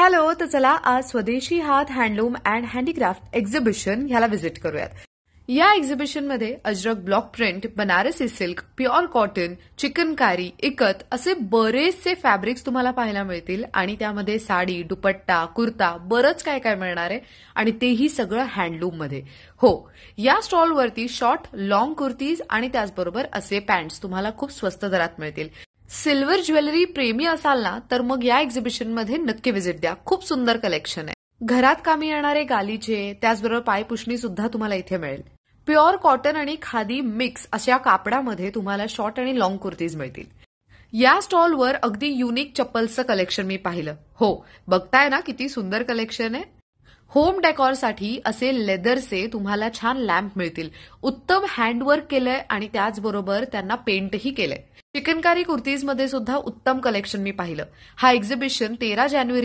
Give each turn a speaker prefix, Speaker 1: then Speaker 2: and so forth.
Speaker 1: hello तर चला आज स्वदेशी हात हँडलूम अँड हँडीक्राफ्ट एक्झिबिशन ह्याला व्हिजिट करूयात या एक्झिबिशनमध्ये Ajrak block print Banarasi silk pure cotton chikankari ikat असे बरेचसे फॅब्रिक्स तुम्हाला पाहायला मिळतील आणि त्यामध्ये साडी दुपट्टा कुर्ता बरंच काय काय मिळणार आहे आणि तेही सगळं हँडलूम मध्ये हो या स्टॉलवरती शॉर्ट लॉंग कुर्तीज आणि त्याचबरोबर असे पॅन्ट्स तुम्हाला खूप स्वस्त दरात मिळतील सिल्वर ज्वेलरी प्रेमी असाल ना तर मग या एक्झिबिशन मध्ये नक्की व्हिजिट द्या खूप सुंदर कलेक्शन आहे घरात कामी येणारे गालीचे त्याचबरोबर पायपुष्णी सुद्धा तुम्हाला इथे मिळेल प्युअर कॉटन आणि खादी मिक्स अशा कापडामध्ये तुम्हाला शॉर्ट आणि लॉंग कुर्तीज मिळतील या स्टॉलवर अगदी युनिक चप्पलचं कलेक्शन मी पाहिलं हो बघताय ना किती सुंदर कलेक्शन आहे होम डेकॉरसाठी असे लेदर लेदरचे तुम्हाला छान लॅम्प मिळतील उत्तम हँडवर्क केलंय आणि त्याचबरोबर त्यांना पेंटही केलंय चिकनकारी कुर्तीजमध्ये सुद्धा उत्तम कलेक्शन मी पाहिलं हा एक्झिबिशन तेरा जानेवारी